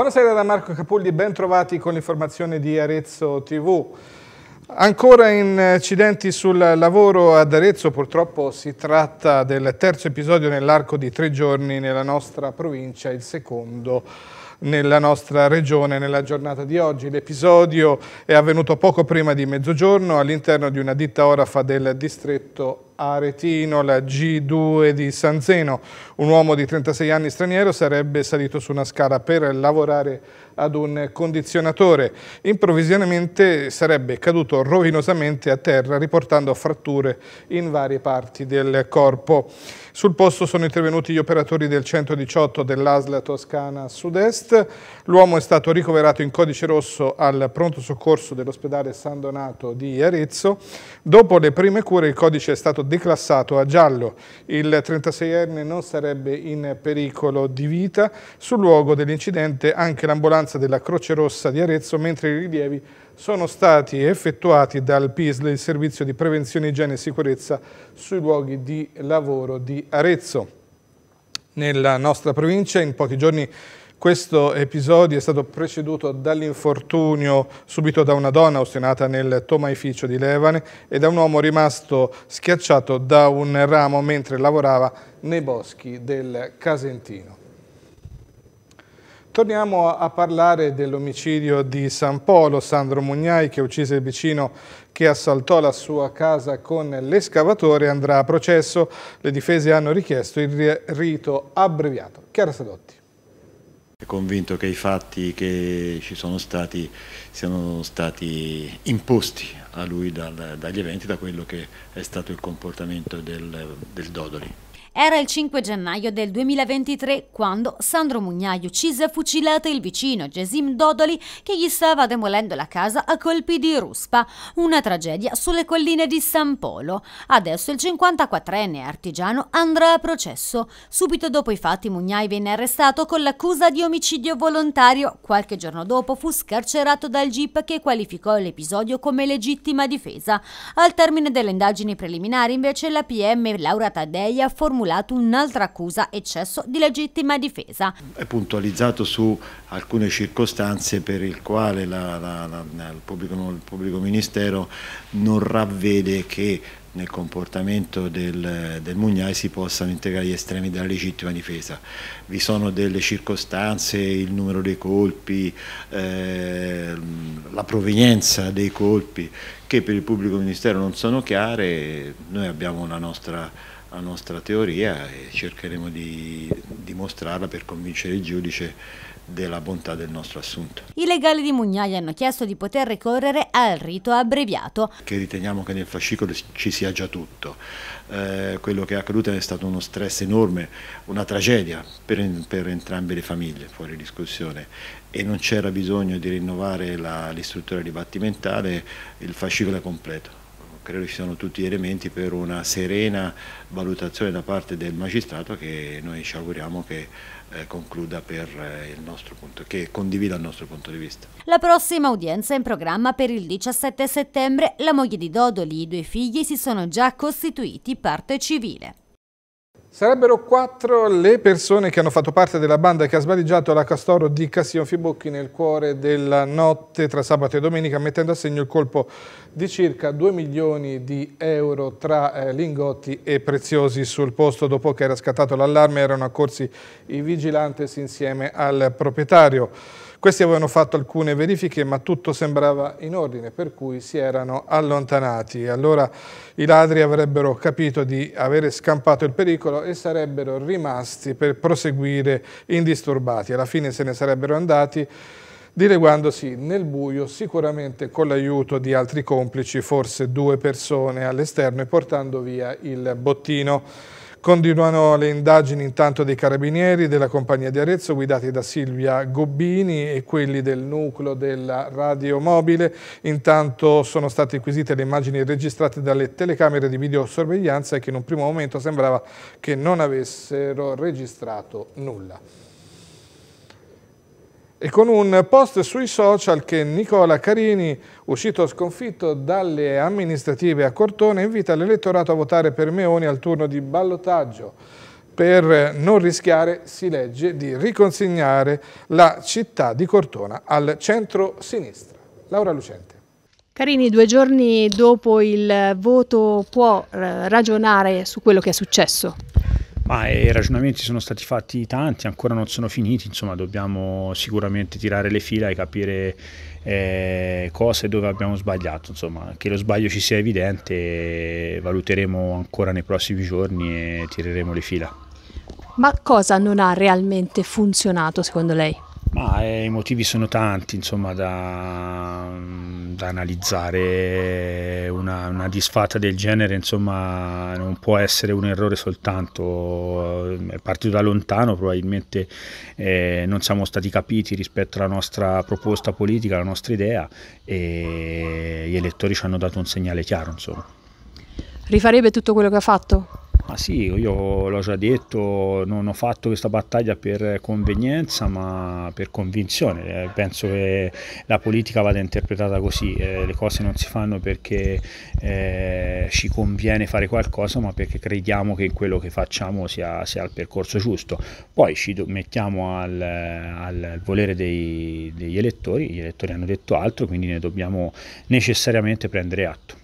Buonasera da Marco Capulli, ben trovati con l'informazione di Arezzo TV. Ancora incidenti sul lavoro ad Arezzo, purtroppo si tratta del terzo episodio nell'arco di tre giorni nella nostra provincia, il secondo nella nostra regione nella giornata di oggi. L'episodio è avvenuto poco prima di mezzogiorno all'interno di una ditta orafa del distretto Aretino, la G2 di San Zeno. Un uomo di 36 anni straniero sarebbe salito su una scala per lavorare ad un condizionatore. Improvvisamente sarebbe caduto rovinosamente a terra riportando fratture in varie parti del corpo. Sul posto sono intervenuti gli operatori del 118 dell'Asla Toscana Sud-Est. L'uomo è stato ricoverato in codice rosso al pronto soccorso dell'ospedale San Donato di Arezzo. Dopo le prime cure il codice è stato declassato a giallo. Il 36enne non sarebbe in pericolo di vita. Sul luogo dell'incidente anche l'ambulanza vigilanza della Croce Rossa di Arezzo, mentre i rilievi sono stati effettuati dal PISL, il Servizio di Prevenzione, Igiene e Sicurezza, sui luoghi di lavoro di Arezzo. Nella nostra provincia in pochi giorni questo episodio è stato preceduto dall'infortunio subito da una donna ostinata nel tomaificio di Levane e da un uomo rimasto schiacciato da un ramo mentre lavorava nei boschi del Casentino. Torniamo a parlare dell'omicidio di San Polo, Sandro Mugnai che uccise il vicino che assaltò la sua casa con l'escavatore andrà a processo. Le difese hanno richiesto il rito abbreviato. Chiara Sadotti. È Convinto che i fatti che ci sono stati siano stati imposti a lui dagli eventi, da quello che è stato il comportamento del, del Dodoli. Era il 5 gennaio del 2023 quando Sandro Mugnai uccise a fucilate il vicino Gesim Dodoli che gli stava demolendo la casa a colpi di ruspa, una tragedia sulle colline di San Polo. Adesso il 54enne artigiano andrà a processo. Subito dopo i fatti Mugnai venne arrestato con l'accusa di omicidio volontario. Qualche giorno dopo fu scarcerato dal GIP che qualificò l'episodio come legittima difesa. Al termine delle indagini preliminari invece la PM Laura Taddei ha formulato formulato un'altra accusa, eccesso di legittima difesa. È puntualizzato su alcune circostanze per il quale la, la, la, il, pubblico, il pubblico ministero non ravvede che nel comportamento del, del, Mugnai si possano integrare gli estremi della legittima difesa. Vi sono delle circostanze, il numero dei colpi, eh, la provenienza dei colpi che per il pubblico ministero non sono chiare, noi abbiamo una nostra la nostra teoria e cercheremo di dimostrarla per convincere il giudice della bontà del nostro assunto. I legali di Mugnaia hanno chiesto di poter ricorrere al rito abbreviato. Che riteniamo che nel fascicolo ci sia già tutto. Eh, quello che è accaduto è stato uno stress enorme, una tragedia per, per entrambe le famiglie, fuori discussione, e non c'era bisogno di rinnovare l'istruttoria dibattimentale, il fascicolo è completo credo ci sono tutti gli elementi per una serena valutazione da parte del magistrato che noi ci auguriamo che eh, concluda per eh, il nostro punto, che condivida il nostro punto di vista. La prossima udienza è in programma per il 17 settembre. La moglie di Dodoli e i due figli si sono già costituiti parte civile. Sarebbero quattro le persone che hanno fatto parte della banda che ha sbadiggiato la Castoro di Cassino Fibocchi nel cuore della notte tra sabato e domenica, mettendo a segno il colpo di circa 2 milioni di euro tra eh, lingotti e preziosi sul posto. Dopo che era scattato l'allarme erano accorsi i vigilantes insieme al proprietario. Questi avevano fatto alcune verifiche ma tutto sembrava in ordine per cui si erano allontanati. Allora i ladri avrebbero capito di avere scampato il pericolo e sarebbero rimasti per proseguire indisturbati. Alla fine se ne sarebbero andati dileguandosi nel buio sicuramente con l'aiuto di altri complici, forse due persone all'esterno e portando via il bottino. Continuano le indagini intanto dei carabinieri della compagnia di Arezzo guidati da Silvia Gobbini e quelli del nucleo della radiomobile. Intanto sono state acquisite le immagini registrate dalle telecamere di videosorveglianza che in un primo momento sembrava che non avessero registrato nulla e con un post sui social che Nicola Carini, uscito sconfitto dalle amministrative a Cortone, invita l'elettorato a votare per Meoni al turno di ballottaggio. Per non rischiare, si legge, di riconsegnare la città di Cortona al centro-sinistra. Laura Lucente. Carini due giorni dopo il voto può eh, ragionare su quello che è successo? Ma i ragionamenti sono stati fatti tanti, ancora non sono finiti, insomma dobbiamo sicuramente tirare le fila e capire eh, e dove abbiamo sbagliato, insomma che lo sbaglio ci sia evidente, valuteremo ancora nei prossimi giorni e tireremo le fila. Ma cosa non ha realmente funzionato secondo lei? Ma eh, i motivi sono tanti insomma, da, da analizzare, una, una, disfatta del genere insomma, non può essere un errore soltanto, eh, è partito da lontano, probabilmente eh, non siamo stati capiti rispetto alla nostra proposta politica, alla nostra idea e gli elettori ci hanno dato un segnale chiaro. Insomma. Rifarebbe tutto quello che ha fatto? Ma sì, io l'ho già detto, non ho fatto questa battaglia per convenienza ma per convinzione, eh, penso che la politica vada interpretata così, eh, le cose non si fanno perché eh, ci conviene fare qualcosa ma perché crediamo che quello che facciamo sia, sia il percorso giusto, poi ci mettiamo al, al volere dei, degli elettori, gli elettori hanno detto altro, quindi ne dobbiamo necessariamente prendere atto.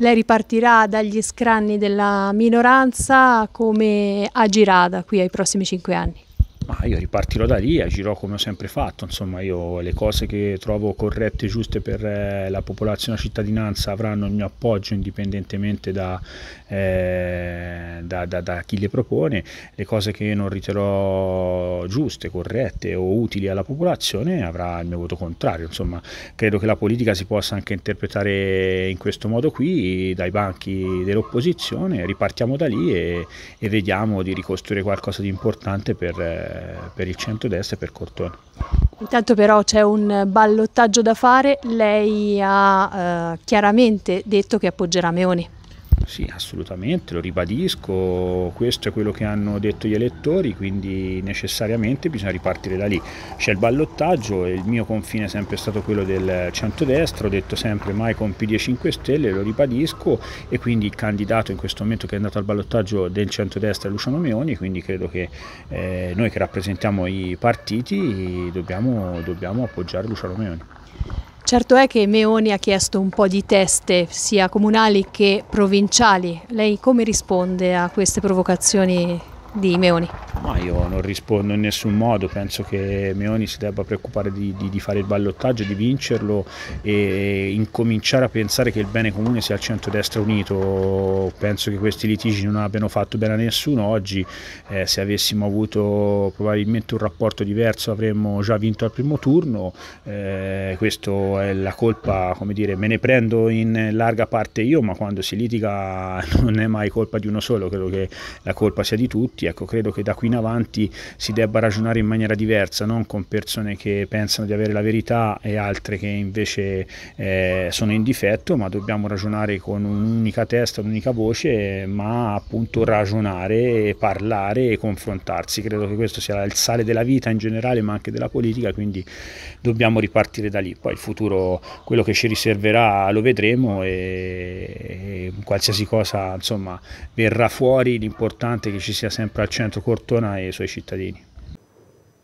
Lei ripartirà dagli scranni della minoranza come agirà da qui ai prossimi cinque anni? ma io ripartirò da lì e agirò come ho sempre fatto, insomma io le cose che trovo corrette e giuste per eh, la popolazione e la cittadinanza avranno il mio appoggio indipendentemente da, eh, da, da, da chi le propone, le cose che non riterrò giuste, corrette o utili alla popolazione avrà il mio voto contrario, insomma credo che la politica si possa anche interpretare in questo modo qui dai banchi dell'opposizione, ripartiamo da lì e, e vediamo di ricostruire qualcosa di importante per eh, eh, per il centro-destra e per Cortone. Intanto però c'è un ballottaggio da fare, lei ha eh, chiaramente detto che appoggerà Meoni. Sì, assolutamente, lo ribadisco, questo è quello che hanno detto gli elettori, quindi necessariamente bisogna ripartire da lì. C'è il ballottaggio il mio confine è sempre stato quello del centrodestra, ho detto sempre mai con PD e 5 Stelle, lo ribadisco e quindi il candidato in questo momento che è andato al ballottaggio del centrodestra è Luciano Meoni, quindi credo che eh, noi che rappresentiamo i partiti dobbiamo, dobbiamo appoggiare Luciano Meoni. Certo è che Meoni ha chiesto un po' di teste sia comunali che provinciali. Lei come risponde a queste provocazioni di Meoni? Ma io non rispondo in nessun modo, penso che Meoni si debba preoccupare di, di, di, fare il ballottaggio, di vincerlo e incominciare a pensare che il bene comune sia il centro-destra unito. Penso che questi litigi non abbiano fatto bene a nessuno. Oggi eh, se avessimo avuto probabilmente un rapporto diverso avremmo già vinto al primo turno. Eh, questa è la colpa, come dire, me ne prendo in larga parte io, ma quando si litiga non è mai colpa di uno solo, credo che la colpa sia di tutti Ecco, credo che da qui in avanti si debba ragionare in maniera diversa, non con persone che pensano di avere la verità e altre che invece eh, sono in difetto, ma dobbiamo ragionare con un'unica testa, un'unica voce, ma appunto ragionare, parlare e confrontarsi. Credo che questo sia il sale della vita in generale, ma anche della politica, quindi dobbiamo ripartire da lì. Poi il futuro, quello che ci riserverà, lo vedremo e, e qualsiasi cosa insomma verrà fuori, l'importante è che ci sia sempre tra il centro Cortona e i suoi cittadini.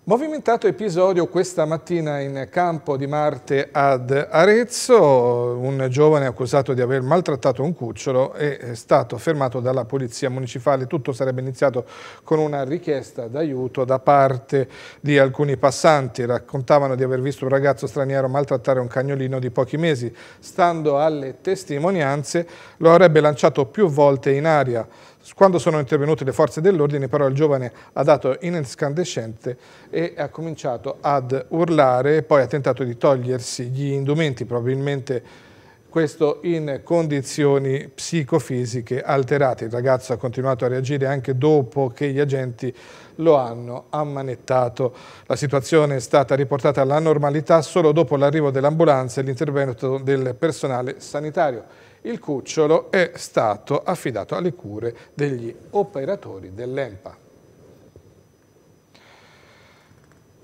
Movimentato episodio questa mattina in campo di Marte ad Arezzo, un giovane accusato di aver maltrattato un cucciolo è stato fermato dalla polizia municipale, tutto sarebbe iniziato con una richiesta d'aiuto da parte di alcuni passanti, raccontavano di aver visto un ragazzo straniero maltrattare un cagnolino di pochi mesi, stando alle testimonianze lo avrebbe lanciato più volte in aria, quando sono intervenute le forze dell'ordine, però il giovane ha dato in escandescente e ha cominciato ad urlare, poi ha tentato di togliersi gli indumenti, probabilmente questo in condizioni psicofisiche alterate. Il ragazzo ha continuato a reagire anche dopo che gli agenti lo hanno ammanettato. La situazione è stata riportata alla normalità solo dopo l'arrivo dell'ambulanza e l'intervento del personale sanitario il cucciolo è stato affidato alle cure degli operatori dell'EMPA.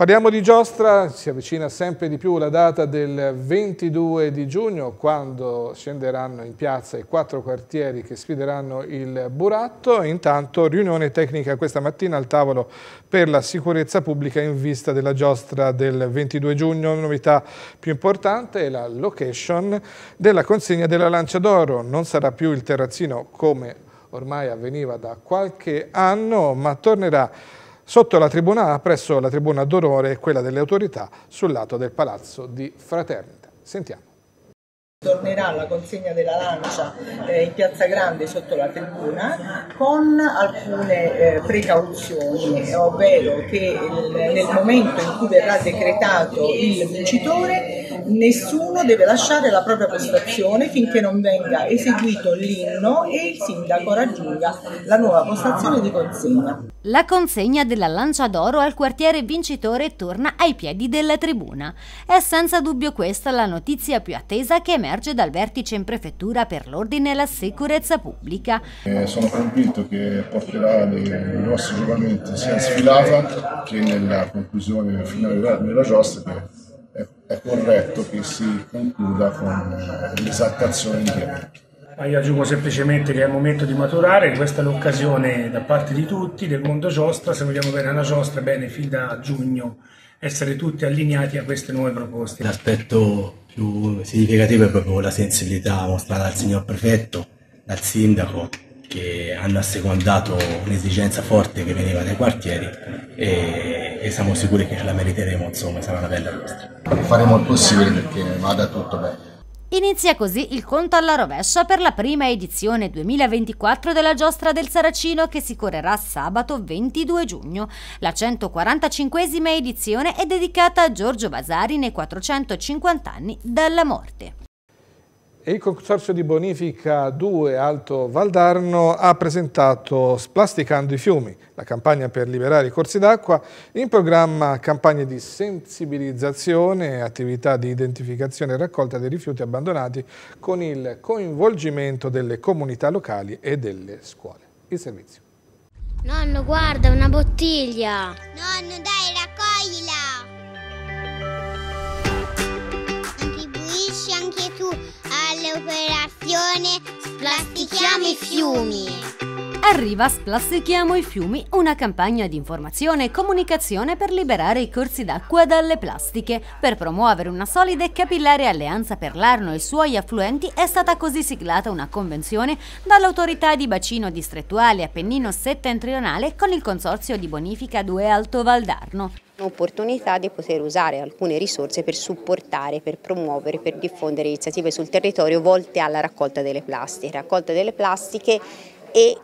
Parliamo di giostra, si avvicina sempre di più la data del 22 di giugno quando scenderanno in piazza i quattro quartieri che sfideranno il Buratto. Intanto riunione tecnica questa mattina al tavolo per la sicurezza pubblica in vista della giostra del 22 giugno. La Novità più importante è la location della consegna della Lancia d'Oro. Non sarà più il terrazzino come ormai avveniva da qualche anno ma tornerà sotto la tribuna A presso la tribuna d'onore e quella delle autorità sul lato del palazzo di Fraternita. Sentiamo. Tornerà la consegna della lancia eh, in Piazza Grande sotto la tribuna con alcune eh, precauzioni, ovvero che il, nel momento in cui verrà decretato il vincitore Nessuno deve lasciare la propria postazione finché non venga eseguito l'inno e il sindaco raggiunga la nuova postazione di consegna. La consegna della lancia d'oro al quartiere vincitore torna ai piedi della tribuna. È senza dubbio questa la notizia più attesa che emerge dal vertice in prefettura per l'ordine e la sicurezza pubblica. Eh, sono convinto che porterà dei grossi giovamenti sia in sfilata che nella conclusione finale della giostra è, è corretto che si concluda con eh, l'esaltazione di Pietro. Ma io aggiungo semplicemente che è il momento di maturare, questa è l'occasione da parte di tutti, del mondo giostra, se vogliamo avere una giostra, bene, fin da giugno essere tutti allineati a queste nuove proposte. L'aspetto più significativo è proprio la sensibilità mostrata dal signor prefetto, dal sindaco, che hanno assecondato un'esigenza forte che veniva dai quartieri e, e siamo sicuri che ce la meriteremo, insomma, sarà una bella nostra. Faremo il possibile perché vada tutto bene. Inizia così il conto alla rovescia per la prima edizione 2024 della Giostra del Saracino che si correrà sabato 22 giugno. La 145esima edizione è dedicata a Giorgio Vasari nei 450 anni dalla morte il Consorzio di Bonifica 2 Alto Valdarno ha presentato Splasticando i fiumi, la campagna per liberare i corsi d'acqua, in programma campagne di sensibilizzazione, attività di identificazione e raccolta dei rifiuti abbandonati con il coinvolgimento delle comunità locali e delle scuole. Il servizio. Nonno, guarda, una bottiglia! Nonno, dai, raccoglila! Contribuisci anche tu operazione Plastichiamo i fiumi. Arriva Splastichiamo i fiumi, una campagna di informazione e comunicazione per liberare i corsi d'acqua dalle plastiche. Per promuovere una solida e capillare alleanza per l'Arno e i suoi affluenti è stata così siglata una convenzione dall'autorità di bacino distrettuale Appennino settentrionale con il consorzio di bonifica 2 Alto Valdarno opportunità di poter usare alcune risorse per supportare, per promuovere, per diffondere iniziative sul territorio volte alla raccolta delle plastiche, raccolta delle plastiche e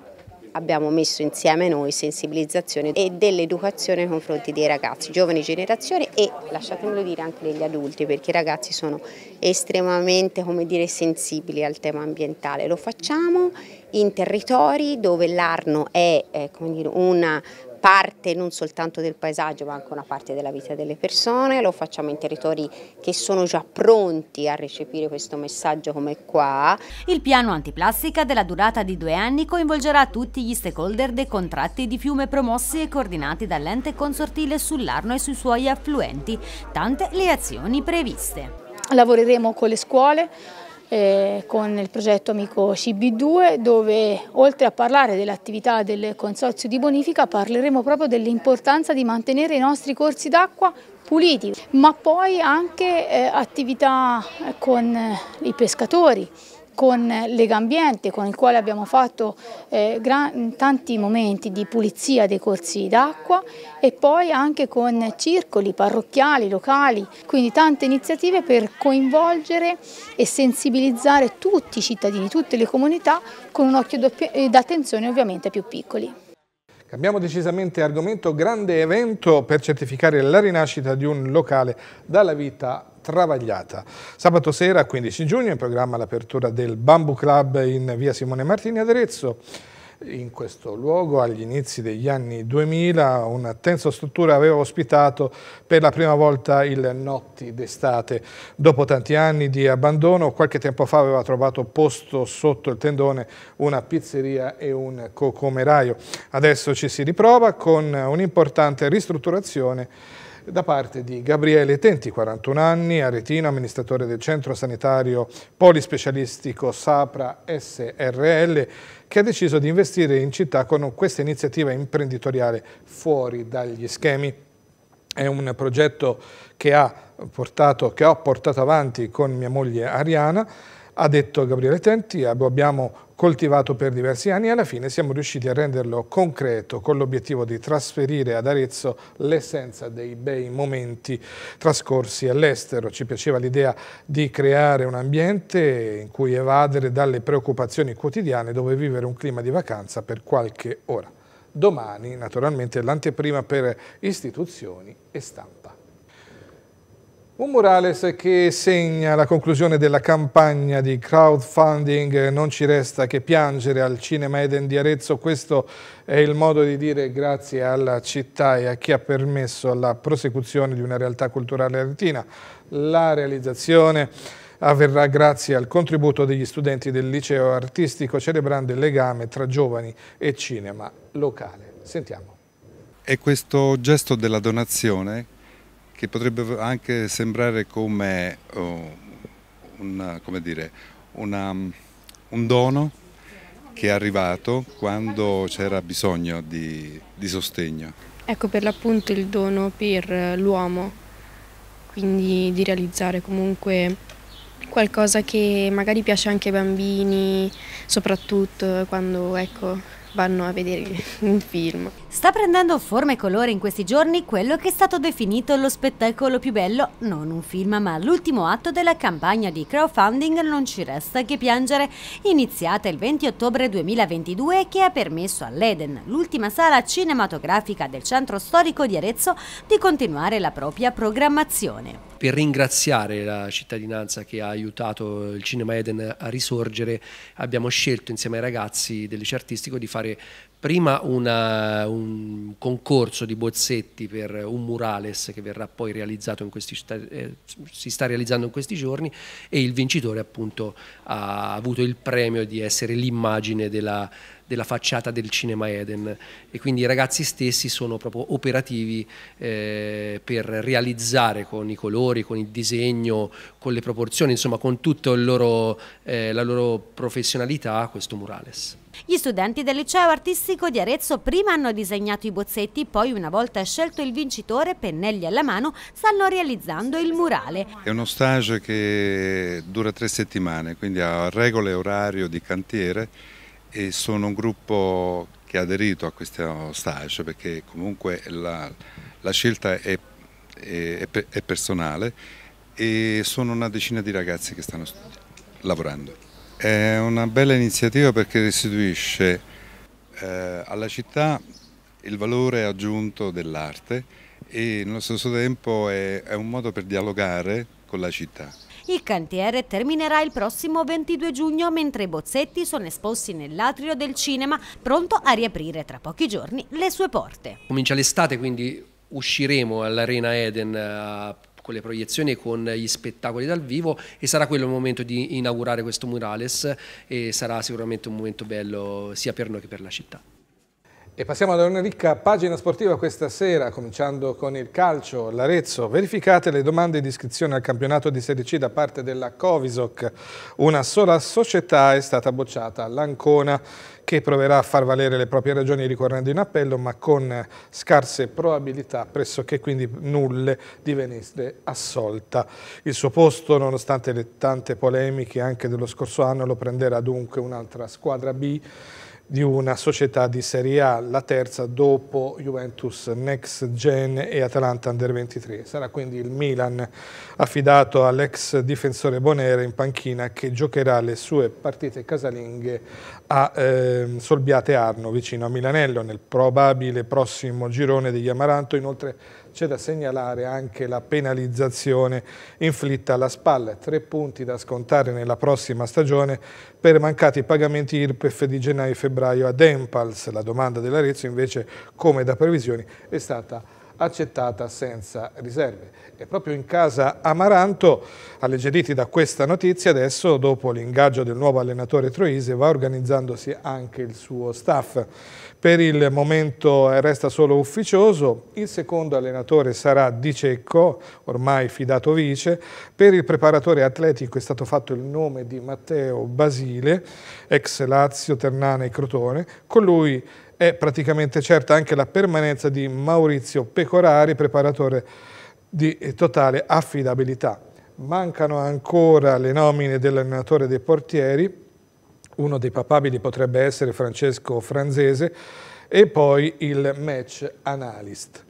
abbiamo messo insieme noi sensibilizzazione e dell'educazione nei confronti dei ragazzi, giovani generazioni e lasciatemelo dire anche degli adulti perché i ragazzi sono estremamente dire, sensibili al tema ambientale. Lo facciamo in territori dove l'arno è eh, dire, una parte non soltanto del paesaggio ma anche una parte della vita delle persone, lo facciamo in territori che sono già pronti a recepire questo messaggio come qua. Il piano antiplastica della durata di due anni coinvolgerà tutti gli stakeholder dei contratti di fiume promossi e coordinati dall'ente consortile sull'Arno e sui suoi affluenti, tante le azioni previste. Lavoreremo con le scuole, eh, con il progetto Amico CB2 dove oltre a parlare dell'attività del Consorzio di Bonifica parleremo proprio dell'importanza di mantenere i nostri corsi d'acqua puliti ma poi anche eh, attività eh, con eh, i pescatori con Legambiente con il quale abbiamo fatto eh, gran, tanti momenti di pulizia dei corsi d'acqua e poi anche con circoli parrocchiali, locali, quindi tante iniziative per coinvolgere e sensibilizzare tutti i cittadini, tutte le comunità con un occhio eh, d'attenzione ovviamente ai più piccoli. Cambiamo decisamente argomento, grande evento per certificare la rinascita di un locale dalla vita travagliata. Sabato sera, 15 giugno, in programma l'apertura del Bamboo Club in via Simone Martini ad Arezzo. In questo luogo, agli inizi degli anni 2000, una tenso struttura aveva ospitato per la prima volta il Notti d'estate. Dopo tanti anni di abbandono, qualche tempo fa aveva trovato posto sotto il tendone una pizzeria e un cocomeraio. Adesso ci si riprova con un'importante ristrutturazione da parte di Gabriele Tenti, 41 anni, aretino, amministratore del centro sanitario polispecialistico Sapra SRL, che ha deciso di investire in città con questa iniziativa imprenditoriale fuori dagli schemi. È un progetto che, ha portato, che ho portato avanti con mia moglie Ariana ha detto Gabriele Tenti, abbiamo coltivato per diversi anni e alla fine siamo riusciti a renderlo concreto con l'obiettivo di trasferire ad Arezzo l'essenza dei bei momenti trascorsi all'estero. Ci piaceva l'idea di creare un ambiente in cui evadere dalle preoccupazioni quotidiane dove vivere un clima di vacanza per qualche ora. Domani naturalmente l'anteprima per istituzioni e stampa. Un Morales che segna la conclusione della campagna di crowdfunding, non ci resta che piangere al Cinema Eden di Arezzo, questo è il modo di dire grazie alla città e a chi ha permesso la prosecuzione di una realtà culturale aretina. La realizzazione avverrà grazie al contributo degli studenti del liceo artistico celebrando il legame tra giovani e cinema locale. Sentiamo. E questo gesto della donazione che potrebbe anche sembrare come, oh, una, come dire, una, un dono che è arrivato quando c'era bisogno di, di sostegno. Ecco per l'appunto il dono per l'uomo, quindi di realizzare comunque qualcosa che magari piace anche ai bambini, soprattutto quando ecco, vanno a vedere un film. Sta prendendo forma e colore in questi giorni quello che è stato definito lo spettacolo più bello, non un film, ma l'ultimo atto della campagna di crowdfunding Non ci resta che piangere, iniziata il 20 ottobre 2022 che ha permesso all'Eden, l'ultima sala cinematografica del centro storico di Arezzo, di continuare la propria programmazione. Per ringraziare la cittadinanza che ha aiutato il Cinema Eden a risorgere, abbiamo scelto insieme ai ragazzi del liceo artistico di fare prima una, un concorso di bozzetti per un murales che verrà poi realizzato questi, eh, si sta realizzando in questi giorni e il vincitore appunto ha avuto il premio di essere l'immagine della della facciata del Cinema Eden e quindi i ragazzi stessi sono proprio operativi eh, per realizzare con i colori, con il disegno, con le proporzioni, insomma con tutta eh, la loro professionalità questo murales. Gli studenti del liceo artistico di Arezzo prima hanno disegnato i bozzetti, poi una volta scelto il vincitore, pennelli alla mano, stanno realizzando il murale. È uno stage che dura tre settimane, quindi ha regole orario di cantiere e sono un gruppo che ha aderito a questo stage perché comunque la, la scelta è, è, è, personale e sono una decina di ragazzi che stanno lavorando. È una bella iniziativa perché restituisce eh, alla città il valore aggiunto dell'arte e nello stesso tempo è, è un modo per dialogare con la città. Il cantiere terminerà il prossimo 22 giugno mentre i bozzetti sono esposti nell'atrio del cinema pronto a riaprire tra pochi giorni le sue porte. Comincia l'estate quindi usciremo all'Arena Eden a eh, con le proiezioni e con gli spettacoli dal vivo e sarà quello il momento di inaugurare questo murales e sarà sicuramente un momento bello sia per noi che per la città. E passiamo ad una ricca pagina sportiva questa sera, cominciando con il calcio. L'Arezzo, verificate le domande di iscrizione al campionato di Serie C da parte della Covisoc. Una sola società è stata bocciata, l'Ancona, che proverà a far valere le proprie ragioni ricorrendo in appello, ma con scarse probabilità, pressoché quindi nulle, di venire assolta. Il suo posto, nonostante le tante polemiche anche dello scorso anno, lo prenderà dunque un'altra squadra B di una società di Serie A, la terza dopo Juventus Next Gen e Atalanta Under 23. Sarà quindi il Milan affidato all'ex difensore Bonera in panchina che giocherà le sue partite casalinghe a eh, Solbiate Arno vicino a Milanello nel probabile prossimo girone degli Amaranto. Inoltre c'è da segnalare anche la penalizzazione inflitta alla spalla, tre punti da scontare nella prossima stagione per mancati pagamenti IRPEF di gennaio e febbraio ad Empals. La domanda dell'Arezzo invece, come da previsioni, è stata accettata senza riserve. E proprio in casa Amaranto, alleggeriti da questa notizia, adesso dopo l'ingaggio del nuovo allenatore Troise va organizzandosi anche il suo staff. Per il momento resta solo ufficioso, il secondo allenatore sarà Di Cecco, ormai fidato vice, per il preparatore atletico è stato fatto il nome di Matteo Basile, ex Lazio, Ternana e Crotone, con lui è praticamente certa anche la permanenza di Maurizio Pecorari, preparatore atletico di totale affidabilità. Mancano ancora le nomine dell'allenatore dei portieri, uno dei papabili potrebbe essere Francesco Franzese, e poi il match analyst.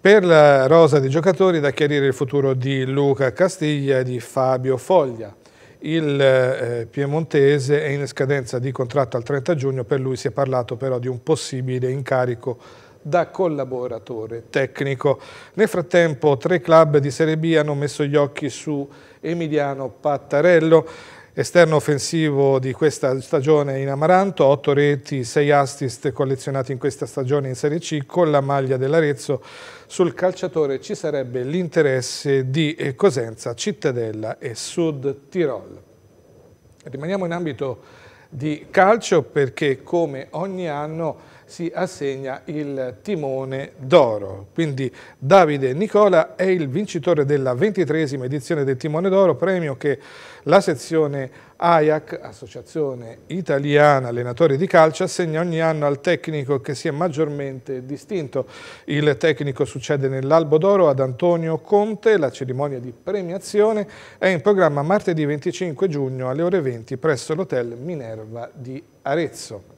Per la rosa dei giocatori da chiarire il futuro di Luca Castiglia e di Fabio Foglia. Il eh, piemontese è in scadenza di contratto al 30 giugno, per lui si è parlato però di un possibile incarico da collaboratore tecnico. Nel frattempo tre club di Serie B hanno messo gli occhi su Emiliano Pattarello, esterno offensivo di questa stagione in Amaranto, 8 reti, 6 assist collezionati in questa stagione in Serie C con la maglia dell'Arezzo. Sul calciatore ci sarebbe l'interesse di eh, Cosenza, Cittadella e Sud Tirol. Rimaniamo in ambito di calcio perché come ogni anno si assegna il timone d'oro. Quindi Davide Nicola è il vincitore della ventitresima edizione del timone d'oro, premio che la sezione AIAC, Associazione Italiana Allenatori di Calcio, assegna ogni anno al tecnico che si è maggiormente distinto. Il tecnico succede nell'Albo d'Oro ad Antonio Conte. La cerimonia di premiazione è in programma martedì 25 giugno alle ore 20 presso l'hotel Minerva di Arezzo.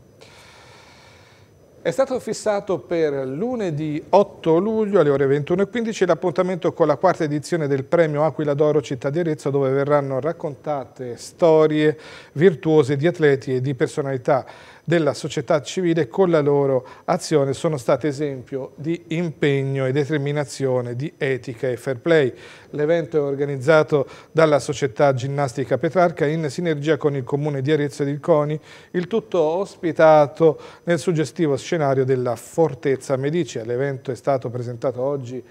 È stato fissato per lunedì 8 luglio alle ore 21.15 l'appuntamento con la quarta edizione del premio Aquila d'Oro Città di Arezzo dove verranno raccontate storie virtuose di atleti e di personalità della società civile con la loro azione sono state esempio di impegno e determinazione, di etica e fair play. L'evento è organizzato dalla società ginnastica Petrarca in sinergia con il comune di Arezzo ed il CONI, il tutto ospitato nel suggestivo scenario della Fortezza Medicia. L'evento è stato presentato oggi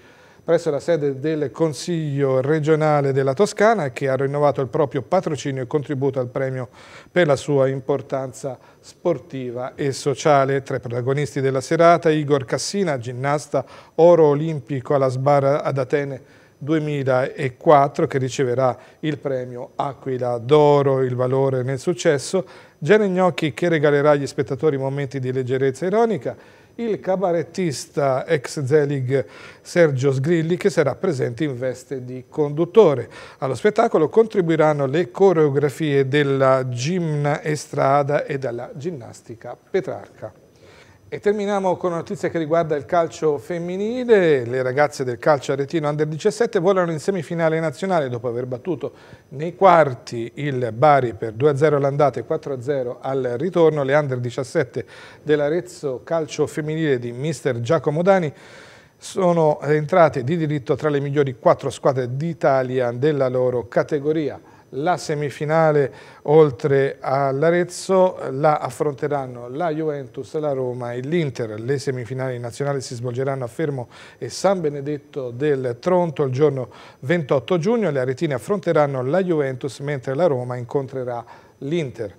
presso la sede del Consiglio regionale della Toscana che ha rinnovato il proprio patrocinio e contributo al premio per la sua importanza sportiva e sociale. Tra i protagonisti della serata Igor Cassina, ginnasta oro olimpico alla sbarra ad Atene 2004 che riceverà il premio Aquila d'Oro, il valore nel successo, Gene Gnocchi che regalerà agli spettatori momenti di leggerezza ironica il cabarettista ex Zelig Sergio Sgrilli che sarà presente in veste di conduttore. Allo spettacolo contribuiranno le coreografie della Gimna Estrada e della ginnastica Petrarca. E terminiamo con una notizia che riguarda il calcio femminile. Le ragazze del calcio aretino under 17 volano in semifinale nazionale dopo aver battuto nei quarti il Bari per 2-0 all'andata e 4-0 al ritorno. Le under 17 dell'Arezzo calcio femminile di mister Giacomo Dani sono entrate di diritto tra le migliori quattro squadre d'Italia della loro categoria la semifinale oltre all'Arezzo la affronteranno la Juventus, la Roma e l'Inter. Le semifinali nazionali si svolgeranno a Fermo e San Benedetto del Tronto il giorno 28 giugno. Le aretine affronteranno la Juventus mentre la Roma incontrerà l'Inter.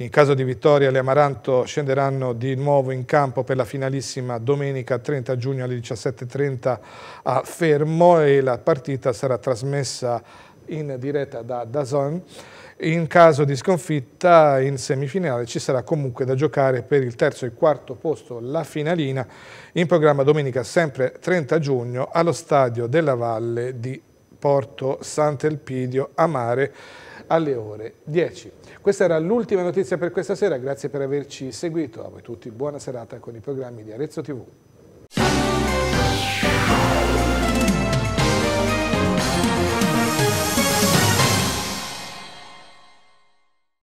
In caso di vittoria le Amaranto scenderanno di nuovo in campo per la finalissima domenica 30 giugno alle 17.30 a Fermo e la partita sarà trasmessa in diretta da Dazon. In caso di sconfitta in semifinale ci sarà comunque da giocare per il terzo e quarto posto la finalina in programma domenica sempre 30 giugno allo stadio della Valle di Porto Sant'Elpidio a Mare alle ore 10. Questa era l'ultima notizia per questa sera, grazie per averci seguito. A voi tutti buona serata con i programmi di Arezzo TV.